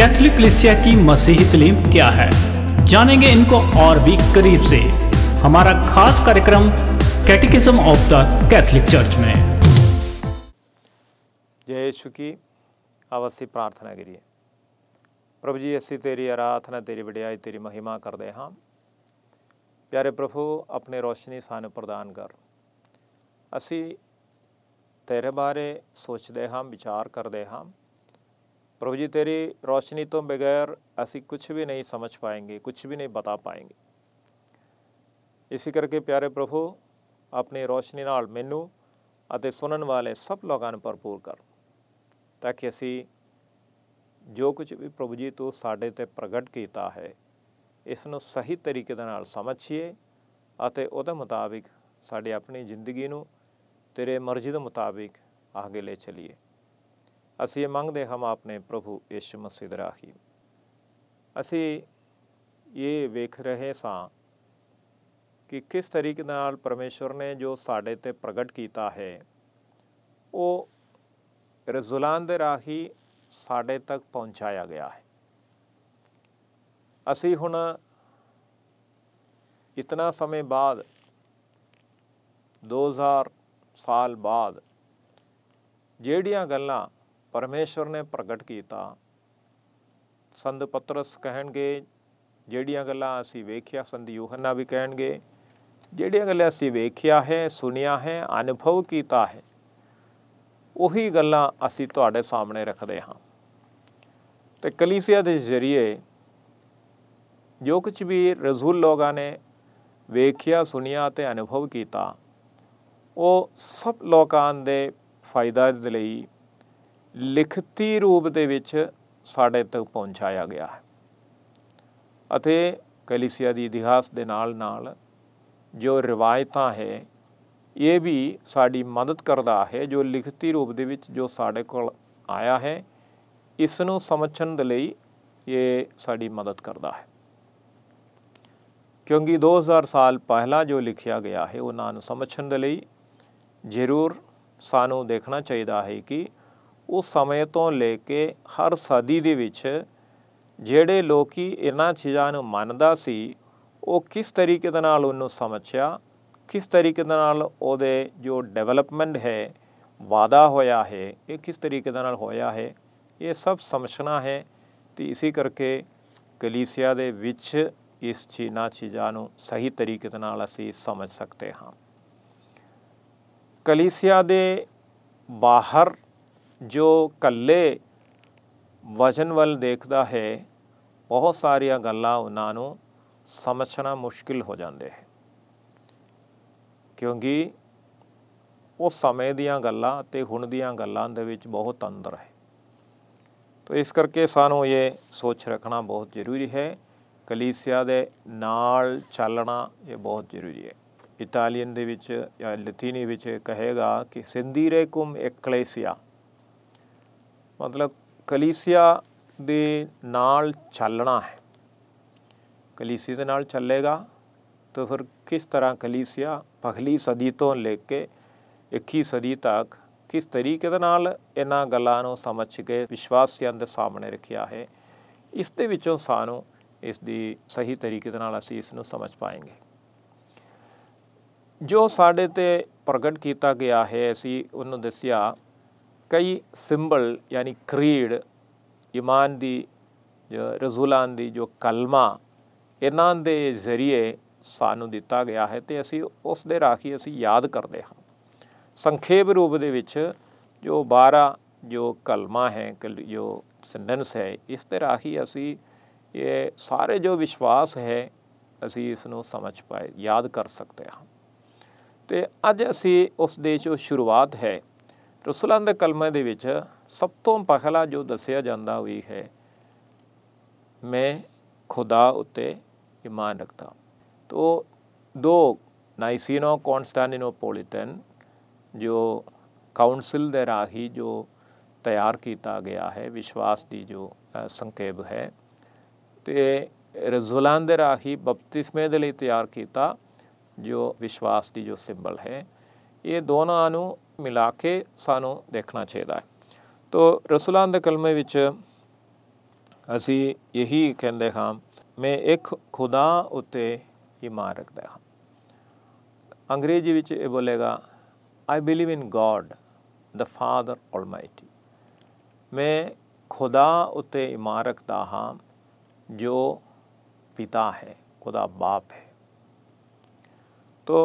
Catholic कलिसिया की मसीही तलीम क्या है जानेंगे इनको और भी करीब से हमारा खास कार्यक्रम catechism of the Catholic church में जय यीशु की अवश्य प्रार्थना करिए प्रभु जी ऐसी तेरी आराधना तेरी बड़ियाई तेरी महिमा कर दे हम प्यारे प्रभु अपने रोशनी सान प्रदान कर असी तेरे बारे सोचते दे हम विचार करते दे हम प्रभु ਜੀ ਤੇਰੀ ਰੋਸ਼ਨੀ ਤੋਂ ਬਿਗੈਰ ਅਸੀਂ ਕੁਝ ਵੀ ਨਹੀਂ ਸਮਝ ਪਾएंगे ਕੁਝ ਵੀ ਨਹੀਂ ਬਤਾ ਪਾएंगे ਇਸੇ ਕਰਕੇ ਪਿਆਰੇ ਪ੍ਰਭੂ ਆਪਣੀ ਰੋਸ਼ਨੀ ਨਾਲ ਮੈਨੂੰ ਅਤੇ ਸੁਣਨ ਵਾਲੇ ਸਭ ਲੋਕਾਂ ਨੂੰ ਭਰਪੂਰ ਕਰ ਤਾਂ ਕਿ ਅਸੀਂ ਜੋ ਕੁਝ ਵੀ ਪ੍ਰਭੂ ਜੀ ਤੋਂ ਸਾਡੇ ਤੇ ਪ੍ਰਗਟ ਕੀਤਾ ਹੈ ਇਸ ਨੂੰ ਸਹੀ ਤਰੀਕੇ ਦੇ ਨਾਲ ਸਮਝੀਏ ਅਤੇ ਉਹਦੇ ਮੁਤਾਬਿਕ ਸਾਡੀ ਆਪਣੀ ਜ਼ਿੰਦਗੀ ਨੂੰ ਤੇਰੇ ਮਰਜ਼ੀ ਦੇ ਮੁਤਾਬਿਕ ਅੱਗੇ ਲੈ ਚਲੀਏ ਅਸੀਂ ਇਹ ਮੰਗਦੇ ਹਾਂ ਆਪਣੇ ਪ੍ਰਭੂ ਯਿਸੂ ਮਸੀਹ ਦੇ ਰਾਹੀਂ ਅਸੀਂ ਇਹ ਵੇਖ ਰਹੇ ਸਾਂ ਕਿ ਕਿਸ ਤਰੀਕੇ ਨਾਲ ਪਰਮੇਸ਼ਵਰ ਨੇ ਜੋ ਸਾਡੇ ਤੇ ਪ੍ਰਗਟ ਕੀਤਾ ਹੈ ਉਹ ਰਜ਼ੁਲਾਨ ਦੇ ਰਾਹੀਂ ਸਾਡੇ ਤੱਕ ਪਹੁੰਚਾਇਆ ਗਿਆ ਹੈ ਅਸੀਂ ਹੁਣ ਇਤਨਾ ਸਮੇਂ ਬਾਅਦ 2000 ਸਾਲ ਬਾਅਦ ਜਿਹੜੀਆਂ ਗੱਲਾਂ ਪਰਮੇਸ਼ਵਰ ਨੇ ਪ੍ਰਗਟ ਕੀਤਾ ਸੰਦ ਪਤਰਸ ਕਹਿਣਗੇ ਜਿਹੜੀਆਂ ਗੱਲਾਂ ਅਸੀਂ ਵੇਖਿਆ ਸੰਦ ਯੋਹੰਨਾ ਵੀ ਕਹਿਣਗੇ ਜਿਹੜੀਆਂ ਗੱਲਾਂ ਅਸੀਂ ਵੇਖਿਆ ਹੈ ਸੁਣਿਆ ਹੈ ਅਨੁਭਵ ਕੀਤਾ ਹੈ ਉਹੀ ਗੱਲਾਂ ਅਸੀਂ ਤੁਹਾਡੇ ਸਾਹਮਣੇ ਰੱਖਦੇ ਹਾਂ ਤੇ ਕਲੀਸਿਆ ਦੇ ਜ਼ਰੀਏ ਜੋ ਕੁਝ ਵੀ ਰਜ਼ੂਲ ਲੋਗਾ ਨੇ ਵੇਖਿਆ ਸੁਣਿਆ ਤੇ ਅਨੁਭਵ ਕੀਤਾ ਉਹ ਸਭ ਲੋਕਾਂ ਦੇ ਫਾਇਦਾ ਦੇ ਲਈ ਲਿਖਤੀ ਰੂਪ ਦੇ ਵਿੱਚ ਸਾਡੇ ਤੱਕ ਪਹੁੰਚਾਇਆ ਗਿਆ ਹੈ ਅਤੇ ਕਲੀਸਿਆ ਦੀ ਇਤਿਹਾਸ ਦੇ ਨਾਲ ਨਾਲ ਜੋ ਰਿਵਾਇਤਾਂ ਹੈ ਇਹ ਵੀ ਸਾਡੀ ਮਦਦ ਕਰਦਾ ਹੈ ਜੋ ਲਿਖਤੀ ਰੂਪ ਦੇ ਵਿੱਚ ਜੋ ਸਾਡੇ ਕੋਲ ਆਇਆ ਹੈ ਇਸ ਨੂੰ ਸਮਝਣ ਦੇ ਲਈ ਇਹ ਸਾਡੀ ਮਦਦ ਕਰਦਾ ਹੈ ਕਿਉਂਕਿ 2000 ਸਾਲ ਪਹਿਲਾਂ ਜੋ ਲਿਖਿਆ ਗਿਆ ਹੈ ਉਹਨਾਂ ਨੂੰ ਸਮਝਣ ਦੇ ਲਈ ਜ਼ਰੂਰ ਸਾਨੂੰ ਦੇਖਣਾ ਚਾਹੀਦਾ ਹੈ ਕਿ ਉਹ ਸਮੇਂ ਤੋਂ ਲੈ ਕੇ ਹਰ ਸਦੀ ਦੇ ਵਿੱਚ ਜਿਹੜੇ ਲੋਕੀ ਇਹਨਾਂ ਚੀਜ਼ਾਂ ਨੂੰ ਮੰਨਦਾ ਸੀ ਉਹ ਕਿਸ ਤਰੀਕੇ ਦੇ ਨਾਲ ਉਹਨੂੰ ਸਮਝਿਆ ਕਿਸ ਤਰੀਕੇ ਦੇ ਨਾਲ ਉਹਦੇ ਜੋ ਡਿਵੈਲਪਮੈਂਟ ਹੈ ਵਾਦਾ ਹੋਇਆ ਹੈ ਇਹ ਕਿਸ ਤਰੀਕੇ ਦੇ ਨਾਲ ਹੋਇਆ ਹੈ ਇਹ ਸਭ ਸਮਝਣਾ ਹੈ ਤੇ ਇਸੇ ਕਰਕੇ ਕਲੀਸਿਆ ਦੇ ਵਿੱਚ ਇਸ ਚੀਨਾ ਚੀਜ਼ਾਂ ਨੂੰ ਸਹੀ ਤਰੀਕੇ ਦੇ ਨਾਲ ਅਸੀਂ ਸਮਝ ਸਕਦੇ ਹਾਂ ਕਲੀਸਿਆ ਦੇ ਬਾਹਰ ਜੋ ਕੱਲੇ ਵਜਨ ਵੱਲ ਦੇਖਦਾ ਹੈ ਬਹੁਤ ਸਾਰੀਆਂ ਗੱਲਾਂ ਉਹਨਾਂ ਨੂੰ ਸਮਝਣਾ ਮੁਸ਼ਕਿਲ ਹੋ ਜਾਂਦੇ ਹੈ ਕਿਉਂਕਿ ਉਹ ਸਮੇਂ ਦੀਆਂ ਗੱਲਾਂ ਤੇ ਹੁਣ ਦੀਆਂ ਗੱਲਾਂ ਦੇ ਵਿੱਚ ਬਹੁਤ ਅੰਦਰ ਹੈ ਤੋ ਇਸ ਕਰਕੇ ਸਾਨੂੰ ਇਹ ਸੋਚ ਰੱਖਣਾ ਬਹੁਤ ਜ਼ਰੂਰੀ ਹੈ ਕਲੀਸਿਆ ਦੇ ਨਾਲ ਚੱਲਣਾ ਇਹ ਬਹੁਤ ਜ਼ਰੂਰੀ ਹੈ ਇਟਾਲੀਅਨ ਦੇ ਵਿੱਚ ਜਾਂ ਲਤੀਨੀ ਵਿੱਚ ਕਹੇਗਾ ਕਿ ਸਿੰਦੀਰੇ ਕੁਮ ਇਕਲੇਸੀਆ ਮਤਲਬ ਕਲੀਸਿਆ ਦੇ ਨਾਲ ਚੱਲਣਾ ਹੈ ਕਲੀਸੀ ਦੇ ਨਾਲ ਚੱਲੇਗਾ ਤਾਂ ਫਿਰ ਕਿਸ ਤਰ੍ਹਾਂ ਕਲੀਸਿਆ ਪਖਲੀ ਸਦੀ ਤੋਂ ਲੈ ਕੇ 21 ਸਦੀ ਤੱਕ ਕਿਸ ਤਰੀਕੇ ਦੇ ਨਾਲ ਇਹਨਾਂ ਗੱਲਾਂ ਨੂੰ ਸਮਝ ਕੇ ਵਿਸ਼ਵਾਸੀਆਂ ਦੇ ਸਾਹਮਣੇ ਰੱਖਿਆ ਹੈ ਇਸ ਦੇ ਵਿੱਚੋਂ ਸਾਨੂੰ ਇਸ ਦੀ ਸਹੀ ਤਰੀਕੇ ਦੇ ਨਾਲ ਅਸੀਂ ਇਸ ਨੂੰ ਸਮਝ ਪਾਏਂਗੇ ਜੋ ਸਾਡੇ ਤੇ ਪ੍ਰਗਟ ਕੀਤਾ ਗਿਆ ਹੈ ਅਸੀਂ ਉਹਨੂੰ ਦੱਸਿਆ ਕਈ ਸਿੰਬਲ ਯਾਨੀ ਕ੍ਰੀਡ ਇਮਾਨ ਦੀ ਰਜ਼ੂਲਾਨ ਦੀ ਜੋ ਕਲਮਾ ਇਹਨਾਂ ਦੇ ਜ਼ਰੀਏ ਸਾਨੂੰ ਦਿੱਤਾ ਗਿਆ ਹੈ ਤੇ ਅਸੀਂ ਉਸ ਦੇ ਰਾਖੀ ਅਸੀਂ ਯਾਦ ਕਰਦੇ ਹਾਂ ਸੰਖੇਪ ਰੂਪ ਦੇ ਵਿੱਚ ਜੋ 12 ਜੋ ਕਲਮਾ ਹੈ ਜੋ ਸੈਂਟੈਂਸ ਹੈ ਇਸ ਤੇ ਰਾਖੀ ਅਸੀਂ ਇਹ ਸਾਰੇ ਜੋ ਵਿਸ਼ਵਾਸ ਹੈ ਅਸੀਂ ਇਸ ਨੂੰ ਸਮਝ ਪਾਏ ਯਾਦ ਕਰ ਸਕਦੇ ਹਾਂ ਤੇ ਅੱਜ ਅਸੀਂ ਉਸ ਦੇ ਜੋ ਸ਼ੁਰੂਆਤ ਹੈ ਰਸੂਲਾਂ ਦੇ ਕਲਮੇ ਦੇ ਵਿੱਚ ਸਭ ਤੋਂ ਪਹਿਲਾ ਜੋ ਦੱਸਿਆ ਜਾਂਦਾ ਹੋਈ ਹੈ ਮੈਂ ਖੁਦਾ ਉਤੇ ਇਮਾਨ ਰੱਖਦਾ ਤੋ ਦੋ ਨਾਈਸੀਨੋ ਕਨਸਟੈਂਟੀਨੋਪੋਲਿਟਨ ਜੋ ਕਾਉਂਸਲ ਦੇ ਰਾਹੀ ਜੋ ਤਿਆਰ ਕੀਤਾ ਗਿਆ ਹੈ ਵਿਸ਼ਵਾਸ ਦੀ ਜੋ ਸੰਕੇਬ ਹੈ ਤੇ ਰਜ਼ੁਲਾਂ ਦੇ ਰਾਹੀ ਬਪਤਿਸਮੇ ਦੇ ਲਈ ਤਿਆਰ ਕੀਤਾ ਜੋ ਵਿਸ਼ਵਾਸ ਦੀ ਜੋ ਸਿੰਬਲ ਹੈ ਇਹ ਦੋਨਾਂ ਨੂੰ ਮਿਲਾ ਕੇ ਸਾਨੂੰ ਦੇਖਣਾ ਚਾਹੀਦਾ ਹੈ ਤੋ ਰਸੂਲਾਂ ਦੇ ਕਲਮੇ ਵਿੱਚ ਅਸੀਂ ਇਹੀ ਕਹਿੰਦੇ ਹਾਂ ਮੈਂ ਇੱਕ ਖੁਦਾ ਉਤੇ ਇਮਾਨ ਰੱਖਦਾ ਹਾਂ ਅੰਗਰੇਜ਼ੀ ਵਿੱਚ ਇਹ ਬੋਲੇਗਾ I believe in God the Father almighty ਮੈਂ ਖੁਦਾ ਉਤੇ ਇਮਾਨ ਰੱਖਦਾ ਹਾਂ ਜੋ ਪਿਤਾ ਹੈ ਖੁਦਾ ਬਾਪ ਹੈ ਤੋ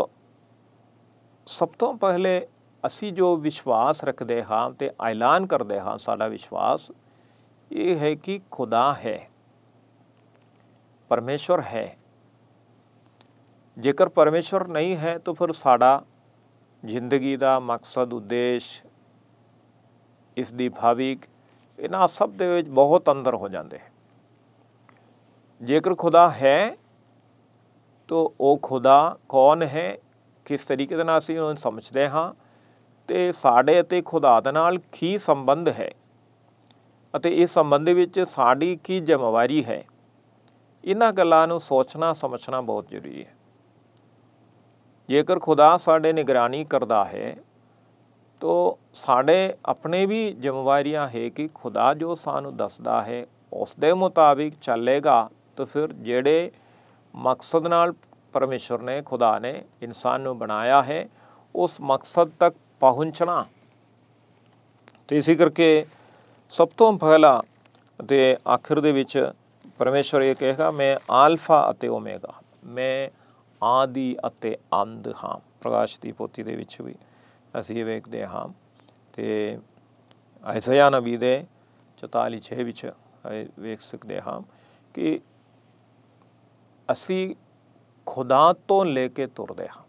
ਸਭ ਤੋਂ ਪਹਿਲੇ ਅਸੀਂ ਜੋ ਵਿਸ਼ਵਾਸ ਰੱਖਦੇ ਹਾਂ ਤੇ ਐਲਾਨ ਕਰਦੇ ਹਾਂ ਸਾਡਾ ਵਿਸ਼ਵਾਸ ਇਹ ਹੈ ਕਿ ਖੁਦਾ ਹੈ ਪਰਮੇਸ਼ਵਰ ਹੈ ਜੇਕਰ ਪਰਮੇਸ਼ਵਰ ਨਹੀਂ ਹੈ ਤਾਂ ਫਿਰ ਸਾਡਾ ਜ਼ਿੰਦਗੀ ਦਾ ਮਕਸਦ ਉਦੇਸ਼ ਇਸ ਦੀ ਭਾਵਿਕ ਇਹਨਾਂ ਸਭ ਦੇ ਵਿੱਚ ਬਹੁਤ ਅੰਦਰ ਹੋ ਜਾਂਦੇ ਜੇਕਰ ਖੁਦਾ ਹੈ ਤਾਂ ਉਹ ਖੁਦਾ ਕੌਣ ਹੈ ਕਿਸ ਤਰੀਕੇ ਦੇ ਨਾਲ ਅਸੀਂ ਉਹਨੂੰ ਸਮਝਦੇ ਹਾਂ ਤੇ ਸਾਡੇ ਅਤੇ ਖੁਦਾ ਦੇ ਨਾਲ ਕੀ ਸੰਬੰਧ ਹੈ ਅਤੇ ਇਸ ਸੰਬੰਧ ਵਿੱਚ ਸਾਡੀ ਕੀ ਜ਼ਿੰਮੇਵਾਰੀ ਹੈ ਇਹਨਾਂ ਗੱਲਾਂ ਨੂੰ ਸੋਚਣਾ ਸਮਝਣਾ ਬਹੁਤ ਜ਼ਰੂਰੀ ਹੈ ਜੇਕਰ ਖੁਦਾ ਸਾਡੇ ਨਿਗਰਾਨੀ ਕਰਦਾ ਹੈ ਤੋ ਸਾਡੇ ਆਪਣੇ ਵੀ ਜ਼ਿੰਮੇਵਾਰੀਆਂ ਹੈ ਕਿ ਖੁਦਾ ਜੋ ਸਾਨੂੰ ਦੱਸਦਾ ਹੈ ਉਸ ਦੇ ਮੁਤਾਬਿਕ ਚੱਲੇਗਾ ਤਾਂ ਫਿਰ ਜਿਹੜੇ ਮਕਸਦ ਨਾਲ ਪਰਮੇਸ਼ਰ ਨੇ ਖੁਦਾ ਨੇ ਇਨਸਾਨ ਨੂੰ ਬਣਾਇਆ ਹੈ ਉਸ ਮਕਸਦ ਤੱਕ ਪਹੁੰਚਣਾ ਤੇ ਇਸੇ ਕਰਕੇ ਸਭ ਤੋਂ ਪਹਿਲਾ ਤੇ ਆਖਿਰ ਦੇ ਵਿੱਚ ਪਰਮੇਸ਼ਰ ਇਹ ਕਹੇਗਾ ਮੈਂ ਆਲਫਾ ਅਤੇ ਓਮੇਗਾ ਮੈਂ ਆਦੀ ਅਤੇ ਅੰਤ ਹਾਂ ਪ੍ਰਕਾਸ਼ ਦੀ ਪੋਥੀ ਦੇ ਵਿੱਚ ਵੀ ਅਸੀਂ ਇਹ ਵੇਖਦੇ ਹਾਂ ਤੇ ਐਸਾ ਨਬੀ ਦੇ 44 ਵਿੱਚ ਵੇਖ ਸਕਦੇ ਹਾਂ ਕਿ ਅਸੀਂ ਖੁਦਾ ਤੋਂ ਲੈ ਕੇ ਤੁਰਦੇ ਹਾਂ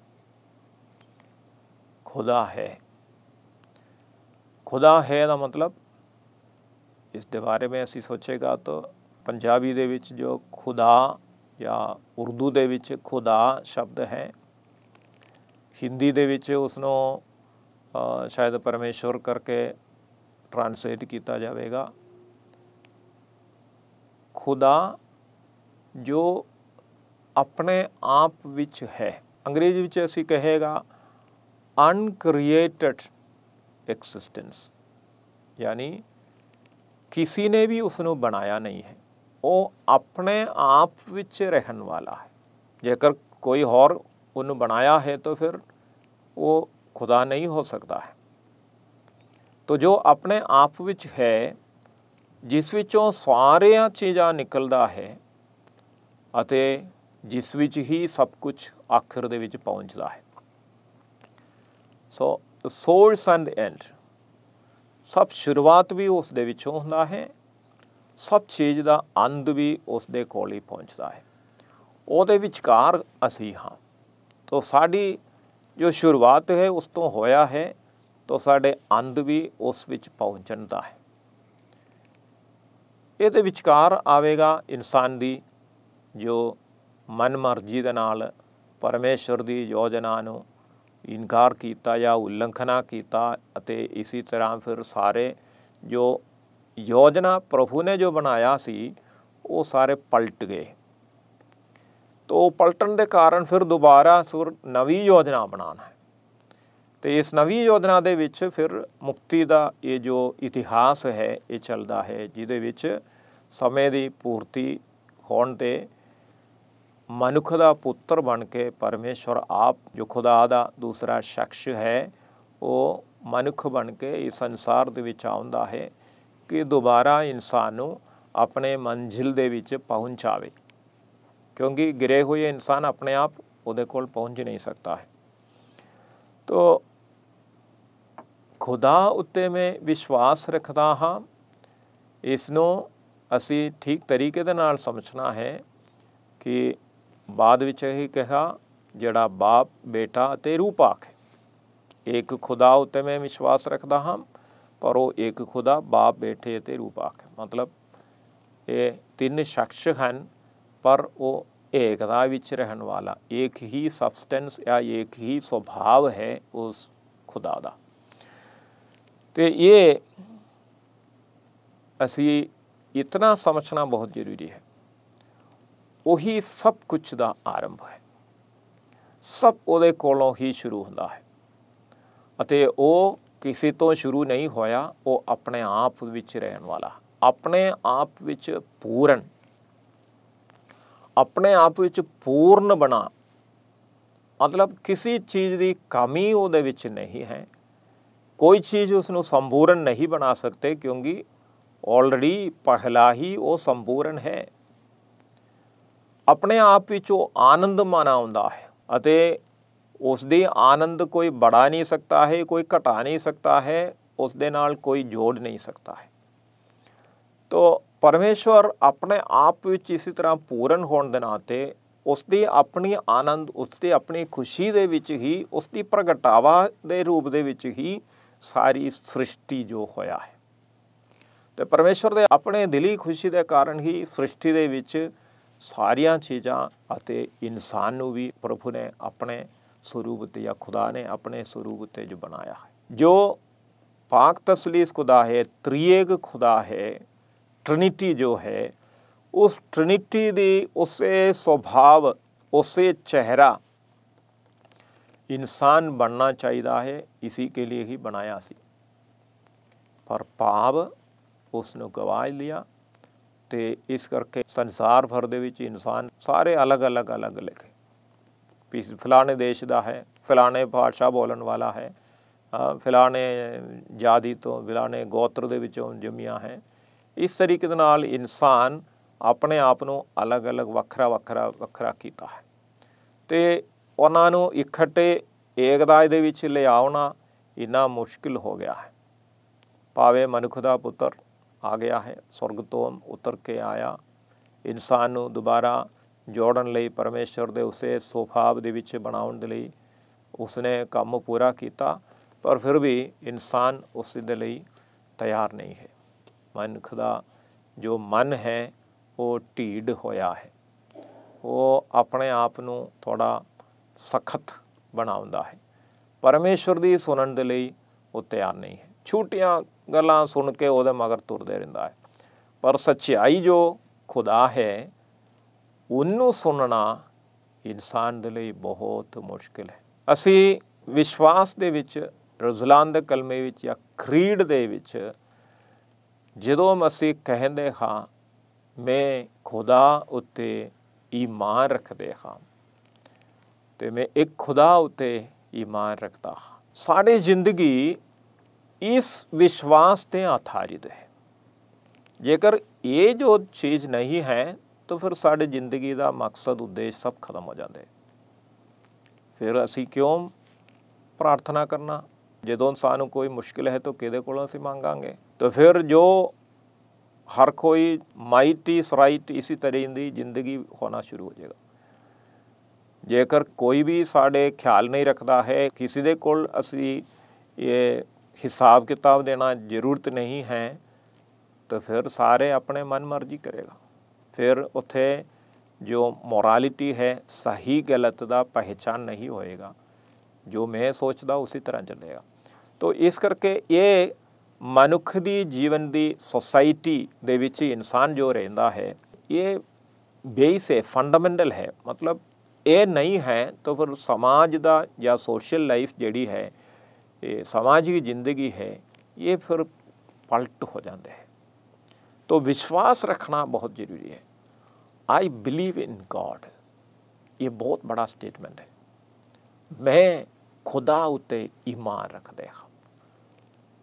ਖੁਦਾ ਹੈ ਖੁਦਾ ਹੈ ਦਾ ਮਤਲਬ ਇਸ ਦੇ ਬਾਰੇ ਵਿੱਚ ਅਸੀਂ ਸੋਚੇਗਾ ਤਾਂ ਪੰਜਾਬੀ ਦੇ ਵਿੱਚ ਜੋ ਖੁਦਾ ਜਾਂ ਉਰਦੂ ਦੇ ਵਿੱਚ ਖੁਦਾ ਸ਼ਬਦ ਹੈ ਹਿੰਦੀ ਦੇ ਵਿੱਚ ਉਸ ਨੂੰ ਸ਼ਾਇਦ ਪਰਮੇਸ਼ਵਰ ਕਰਕੇ ਟ੍ਰਾਂਸਲੇਟ ਕੀਤਾ ਜਾਵੇਗਾ ਖੁਦਾ ਜੋ ਆਪਣੇ ਆਪ ਵਿੱਚ ਹੈ ਅੰਗਰੇਜ਼ੀ ਵਿੱਚ ਅਸੀਂ ਕਹੇਗਾ अनक्रिएटेड एक्सिस्टेंस यानी ਕਿਸੇ ਨੇ ਵੀ ਉਸ ਨੂੰ ਬਣਾਇਆ ਨਹੀਂ ਹੈ ਉਹ ਆਪਣੇ ਆਪ ਵਿੱਚ ਰਹਿਣ ਵਾਲਾ ਹੈ ਜੇਕਰ ਕੋਈ ਹੋਰ ਉਹਨੂੰ ਬਣਾਇਆ ਹੈ ਤਾਂ ਫਿਰ ਉਹ ਖੁਦਾ ਨਹੀਂ ਹੋ ਸਕਦਾ ਹੈ ਤੋ ਜੋ ਆਪਣੇ ਆਪ ਵਿੱਚ ਹੈ ਜਿਸ ਵਿੱਚੋਂ ਸਾਰੀਆਂ ਚੀਜ਼ਾਂ ਨਿਕਲਦਾ ਹੈ ਅਤੇ ਜਿਸ ਵਿੱਚ ਹੀ ਸਭ ਕੁਝ ਆਖਰ ਦੇ ਵਿੱਚ ਪਹੁੰਚਦਾ ਹੈ ਸੋ ਸੋਰਸ ਐਂਡ ਐਂਡ ਸਭ ਸ਼ੁਰੂਆਤ ਵੀ ਉਸ ਦੇ ਵਿੱਚੋਂ ਹੁੰਦਾ ਹੈ ਸਭ ਚੀਜ਼ ਦਾ ਅੰਤ ਵੀ ਉਸ ਦੇ ਕੋਲ ਹੀ ਪਹੁੰਚਦਾ ਹੈ ਉਹਦੇ ਵਿਚਕਾਰ ਅਸੀਂ ਹਾਂ ਤੋਂ ਸਾਡੀ ਜੋ ਸ਼ੁਰੂਆਤ ਹੈ ਉਸ ਤੋਂ ਹੋਇਆ ਹੈ ਤੋਂ ਸਾਡੇ ਅੰਤ ਵੀ ਉਸ ਵਿੱਚ ਪਹੁੰਚਣ ਦਾ ਹੈ ਇਹਦੇ ਵਿਚਕਾਰ ਆਵੇਗਾ ਇਨਸਾਨ ਦੀ ਜੋ ਮਨ ਮਰਜ਼ੀ ਦੇ ਨਾਲ ਪਰਮੇਸ਼ਵਰ ਦੀ ਯੋਜਨਾ ਨੂੰ ਇਨਕਾਰ ਕੀਤਾ ਜਾਂ ਉਲੰਘਣਾ ਕੀਤਾ ਅਤੇ ਇਸੇ ਤਰ੍ਹਾਂ ਫਿਰ ਸਾਰੇ ਜੋ ਯੋਜਨਾ ਪ੍ਰਭੂ ਨੇ ਜੋ ਬਣਾਇਆ ਸੀ ਉਹ ਸਾਰੇ ਪਲਟ ਗਏ ਤੋ ਪਲਟਣ ਦੇ ਕਾਰਨ ਫਿਰ ਦੁਬਾਰਾ ਸੁਰ ਨਵੀਂ ਯੋਜਨਾ ਬਣਾਉਣਾ ਹੈ ਤੇ ਇਸ ਨਵੀਂ ਯੋਜਨਾ ਦੇ ਵਿੱਚ ਫਿਰ ਮੁਕਤੀ ਦਾ ਇਹ ਜੋ ਇਤਿਹਾਸ ਹੈ ਇਹ ਚੱਲਦਾ ਹੈ ਜਿਹਦੇ ਵਿੱਚ ਸਮੇਂ ਦੀ ਪੂਰਤੀ ਹੋਣ ਤੇ ਮਨੁੱਖ ਦਾ ਪੁੱਤਰ ਬਣ ਕੇ ਪਰਮੇਸ਼ਵਰ ਆਪ ਜੋ ਖੁਦਾ ਦਾ ਦੂਸਰਾ ਸ਼ਖਸ ਹੈ ਉਹ ਮਨੁੱਖ ਬਣ ਕੇ ਇਸ ਸੰਸਾਰ ਦੇ ਵਿੱਚ ਆਉਂਦਾ ਹੈ ਕਿ ਦੁਬਾਰਾ ਇਨਸਾਨ ਨੂੰ ਆਪਣੇ ਮੰਜ਼ਿਲ ਦੇ ਵਿੱਚ ਪਹੁੰਚਾਵੇ ਕਿਉਂਕਿ ਗਿਰੇ ਹੋਏ ਇਨਸਾਨ ਆਪਣੇ ਆਪ ਉਹਦੇ ਕੋਲ ਪਹੁੰਚ ਨਹੀਂ ਸਕਦਾ ਹੈ ਤੋ ਖੁਦਾ ਉੱਤੇ ਮੈਂ ਵਿਸ਼ਵਾਸ ਰੱਖਦਾ ਹਾਂ ਇਸ ਨੂੰ ਅਸੀਂ ਠੀਕ ਤਰੀਕੇ ਦੇ ਨਾਲ ਸਮਝਣਾ ਹੈ ਕਿ ਬਾਅਦ ਵਿੱਚ ਇਹ ਕਿਹਾ ਜਿਹੜਾ ਬਾਪ ਬੇਟਾ ਤੇ ਰੂਹ ਪਾਕ ਹੈ ਇੱਕ ਖੁਦਾ ਉਤੇ ਮੈਂ ਵਿਸ਼ਵਾਸ ਰੱਖਦਾ ਹਾਂ ਪਰ ਉਹ ਇੱਕ ਖੁਦਾ ਬਾਪ ਬੇਟੇ ਤੇ ਰੂਹ ਪਾਕ ਹੈ ਮਤਲਬ ਇਹ ਤਿੰਨ ਸ਼ਖਸ ਹਨ ਪਰ ਉਹ ਦਾ ਵਿੱਚ ਰਹਿਣ ਵਾਲਾ ਇੱਕ ਹੀ ਸਬਸਟੈਂਸ ਜਾਂ ਇੱਕ ਹੀ ਸੁਭਾਵ ਹੈ ਉਸ ਖੁਦਾ ਦਾ ਤੇ ਇਹ ਅਸੀਂ ਇਤਨਾ ਸਮਝਣਾ ਬਹੁਤ ਜ਼ਰੂਰੀ ਹੈ ਉਹੀ ਸਭ ਕੁਝ ਦਾ ਆਰੰਭ ਹੈ ਸਭ ਉਹਦੇ ਕੋਲੋਂ ਹੀ ਸ਼ੁਰੂ ਹੁੰਦਾ ਹੈ ਅਤੇ ਉਹ ਕਿਸੇ ਤੋਂ ਸ਼ੁਰੂ ਨਹੀਂ ਹੋਇਆ ਉਹ ਆਪਣੇ ਆਪ ਵਿੱਚ ਰਹਿਣ ਵਾਲਾ ਆਪਣੇ ਆਪ ਵਿੱਚ ਪੂਰਨ ਆਪਣੇ ਆਪ ਵਿੱਚ ਪੂਰਨ ਬਣਾ ਮਤਲਬ ਕਿਸੇ ਚੀਜ਼ ਦੀ ਕਮੀ ਉਹਦੇ ਵਿੱਚ ਨਹੀਂ ਹੈ ਕੋਈ ਚੀਜ਼ ਉਸ ਨੂੰ ਸੰਪੂਰਨ ਨਹੀਂ ਬਣਾ ਸਕਤੇ ਕਿਉਂਕਿ ਆਲਰੇਡੀ ਪਹਿਲਾ ਹੀ ਉਹ ਸੰਪੂਰਨ ਹੈ ਆਪਣੇ ਆਪ ਵਿੱਚ ਉਹ ਆਨੰਦ ਮਾਨਾ ਹੈ ਅਤੇ ਉਸ ਦੇ ਆਨੰਦ ਕੋਈ ਬੜਾ ਨਹੀਂ ਸਕਦਾ ਹੈ ਕੋਈ ਘਟਾ ਨਹੀਂ ਸਕਦਾ ਹੈ ਉਸ ਦੇ ਨਾਲ ਕੋਈ ਜੋੜ ਨਹੀਂ ਸਕਦਾ ਹੈ ਤੋ ਪਰਮੇਸ਼ਵਰ ਆਪਣੇ ਆਪ ਵਿੱਚ ਇਸੇ ਤਰ੍ਹਾਂ ਪੂਰਨ ਹੋਣ ਦੇ ਨਾਤੇ ਉਸ ਦੀ ਆਪਣੀ ਆਨੰਦ ਉਸ ਦੀ ਆਪਣੀ ਖੁਸ਼ੀ ਦੇ ਵਿੱਚ ਹੀ ਉਸ ਦੀ ਪ੍ਰਗਟਾਵਾ ਦੇ ਰੂਪ ਦੇ ਵਿੱਚ ਹੀ ਸਾਰੀ ਸ੍ਰਿਸ਼ਟੀ ਜੋ ਹੋਇਆ ਹੈ ਤੇ ਪਰਮੇਸ਼ਵਰ ਦੇ ਆਪਣੇ ਦਿਲੀ ਖੁਸ਼ੀ ਦੇ ਕਾਰਨ ਹੀ ਸ੍ਰਿਸ਼ਟੀ ਦੇ ਵਿੱਚ ਸਾਰੀਆਂ ਚੀਜ਼ਾਂ ਅਤੇ ਇਨਸਾਨ ਨੂੰ ਵੀ ਪ੍ਰਭੂ ਨੇ ਆਪਣੇ ਸਰੂਪ ਤੇ ਜਾਂ ਖੁਦਾ ਨੇ ਆਪਣੇ ਸਰੂਪ ਤੇ ਜੋ ਬਣਾਇਆ ਹੈ ਜੋ ਪਾਕ ਤਸਲੀਸ ਖੁਦਾ ਹੈ ਤ੍ਰਿਏਕ ਖੁਦਾ ਹੈ ਟ੍ਰਿਨਿਟੀ ਜੋ ਹੈ ਉਸ ਟ੍ਰਿਨਿਟੀ ਦੀ ਉਸੇ ਸੁਭਾਵ ਉਸੇ ਚਿਹਰਾ ਇਨਸਾਨ ਬਣਨਾ ਚਾਹੀਦਾ ਹੈ ਇਸੇ ਕੇ ਲਈ ਹੀ ਬਣਾਇਆ ਸੀ ਪਰ ਪਾਪ ਉਸ ਨੂੰ गवा ਲਿਆ ਤੇ ਇਸ ਕਰਕੇ ਸੰਸਾਰ ਭਰ ਦੇ ਵਿੱਚ ਇਨਸਾਨ ਸਾਰੇ ਅਲੱਗ-ਅਲੱਗ ਅਲੱਗ ਲਿਖੇ ਵੀ ਫਲਾਣੇ ਦੇਸ਼ ਦਾ ਹੈ ਫਲਾਣੇ ਬਾਦਸ਼ਾਹ ਬੋਲਣ ਵਾਲਾ ਹੈ ਫਲਾਣੇ ਜਾਦੀ ਤੋਂ ਫਲਾਣੇ ਗੋਤਰ ਦੇ ਵਿੱਚੋਂ ਜੰਮਿਆ ਹੈ ਇਸ ਤਰੀਕੇ ਦੇ ਨਾਲ ਇਨਸਾਨ ਆਪਣੇ ਆਪ ਨੂੰ ਅਲੱਗ-ਅਲੱਗ ਵੱਖਰਾ ਵੱਖਰਾ ਵੱਖਰਾ ਕੀਤਾ ਹੈ ਤੇ ਉਹਨਾਂ ਨੂੰ ਇਕੱਠੇ ਏਕਤਾ ਦੇ ਵਿੱਚ ਲਿਆਉਣਾ ਇੰਨਾ ਮੁਸ਼ਕਿਲ ਹੋ ਗਿਆ ਹੈ ਪਾਵੇ ਮਨੁੱਖ ਦਾ ਪੁੱਤਰ ਆ ਗਿਆ ਹੈ ਸਵਰਗ ਤੋਂ ਉਤਰ ਕੇ ਆਇਆ ਇਨਸਾਨ ਨੂੰ ਦੁਬਾਰਾ ਜੋੜਨ ਲਈ ਪਰਮੇਸ਼ਰ ਦੇ ਉਸੇ ਸੋਫਾਬ ਦੇ ਵਿੱਚ ਬਣਾਉਣ ਦੇ ਲਈ ਉਸਨੇ ਕੰਮ ਪੂਰਾ ਕੀਤਾ ਪਰ ਫਿਰ ਵੀ ਇਨਸਾਨ ਉਸ ਦੇ ਲਈ ਤਿਆਰ ਨਹੀਂ ਹੈ ਮਨ ਖਦਾ ਜੋ ਮਨ ਹੈ ਉਹ ਢੀਡ ਹੋਇਆ ਹੈ ਉਹ ਆਪਣੇ ਆਪ ਨੂੰ ਥੋੜਾ ਸਖਤ ਬਣਾਉਂਦਾ ਹੈ ਪਰਮੇਸ਼ਰ ਦੀ ਸੁਣਨ ਦੇ ਲਈ ਉਹ ਤਿਆਰ ਨਹੀਂ ਹੈ ਛੋਟੀਆਂ ਗੱਲਾਂ ਸੁਣ ਕੇ ਉਹਦੇ ਮਗਰ ਤੁਰਦੇ ਰਹਿੰਦਾ ਹੈ ਪਰ ਸੱਚਾਈ ਜੋ ਖੁਦਾ ਹੈ ਉਹਨੂੰ ਸੁਣਨਾ ਇਨਸਾਨ ਦੇ ਲਈ ਬਹੁਤ ਮੁਸ਼ਕਿਲ ਹੈ ਅਸੀਂ ਵਿਸ਼ਵਾਸ ਦੇ ਵਿੱਚ ਰਜ਼ਲਾਨ ਦੇ ਕਲਮੇ ਵਿੱਚ ਜਾਂ ਖਰੀਡ ਦੇ ਵਿੱਚ ਜਦੋਂ ਅਸੀਂ ਕਹਿੰਦੇ ਹਾਂ ਮੈਂ ਖੁਦਾ ਉੱਤੇ ਈਮਾਨ ਰੱਖਦੇ ਹਾਂ ਤੇ ਮੈਂ ਇੱਕ ਖੁਦਾ ਉੱਤੇ ਈਮਾਨ ਰੱਖਦਾ ਹਾਂ ਸਾਡੀ ਜ਼ਿੰਦਗੀ ਇਸ ਵਿਸ਼ਵਾਸ ਤੇ ਆਧਾਰਿਤ ਹੈ ਜੇਕਰ ਇਹ ਜੋ ਚੀਜ਼ ਨਹੀਂ ਹੈ ਤਾਂ ਫਿਰ ਸਾਡੀ ਜ਼ਿੰਦਗੀ ਦਾ ਮਕਸਦ ਉਦੇਸ਼ ਸਭ ਖਤਮ ਹੋ ਜਾਂਦੇ ਫਿਰ ਅਸੀਂ ਕਿਉਂ ਪ੍ਰਾਰਥਨਾ ਕਰਨਾ ਜਦੋਂ ਨੂੰ ਕੋਈ ਮੁਸ਼ਕਿਲ ਹੈ ਤਾਂ ਕਿਹਦੇ ਕੋਲੋਂ ਅਸੀਂ ਮੰਗਾਂਗੇ ਤਾਂ ਫਿਰ ਜੋ ਹਰ ਕੋਈ ਮਾਈਟ ਇਸ ਰਾਈਟ ਇਸੇ ਤਰ੍ਹਾਂ ਦੀ ਜ਼ਿੰਦਗੀ ਹੋਣਾ ਸ਼ੁਰੂ ਹੋ ਜਾਏਗਾ ਜੇਕਰ ਕੋਈ ਵੀ ਸਾਡੇ ਖਿਆਲ ਨਹੀਂ ਰੱਖਦਾ ਹੈ ਕਿਸੇ ਦੇ ਕੋਲ ਅਸੀਂ ਇਹ ਹਿਸਾਬ ਕਿਤਾਬ ਦੇਣਾ ਜ਼ਰੂਰਤ ਨਹੀਂ ਹੈ ਤਾਂ ਫਿਰ ਸਾਰੇ ਆਪਣੇ ਮਨਮਰਜ਼ੀ ਕਰੇਗਾ ਫਿਰ ਉੱਥੇ ਜੋ ਮੋਰਾਲਿਟੀ ਹੈ ਸਹੀ ਗਲਤ ਦਾ ਪਹਿਚਾਨ ਨਹੀਂ ਹੋਏਗਾ ਜੋ ਮੈਂ ਸੋਚਦਾ ਉਸੇ ਤਰ੍ਹਾਂ ਚੱਲੇਗਾ ਤੋਂ ਇਸ ਕਰਕੇ ਇਹ ਮਨੁੱਖ ਦੀ ਜੀਵਨ ਦੀ ਸੋਸਾਇਟੀ ਦੇ ਵਿੱਚ ਇਨਸਾਨ ਜੋ ਰਹਿੰਦਾ ਹੈ ਇਹ ਬੇਸ ਹੈ ਫੰਡਾਮੈਂਟਲ ਹੈ ਮਤਲਬ ਇਹ ਨਹੀਂ ਹੈ ਤਾਂ ਫਿਰ ਸਮਾਜ ਦਾ ਜਾਂ ਸੋਸ਼ਲ ਲਾਈਫ ਜਿਹੜੀ ਹੈ ਇਹ ਸਮਾਜਿਕ ਜ਼ਿੰਦਗੀ ਹੈ ਇਹ ਫਿਰ ਪਲਟ ਹੋ ਜਾਂਦਾ ਹੈ ਤੋਂ ਵਿਸ਼ਵਾਸ ਰੱਖਣਾ ਬਹੁਤ ਜ਼ਰੂਰੀ ਹੈ ਆਈ ਬਲੀਵ ਇਨ ਗੋਡ ਇਹ ਬਹੁਤ بڑا ਸਟੇਟਮੈਂਟ ਹੈ ਮੈਂ ਖੁਦਾ ਉਤੇ ਈਮਾਨ ਰੱਖਦਾ ਹਾਂ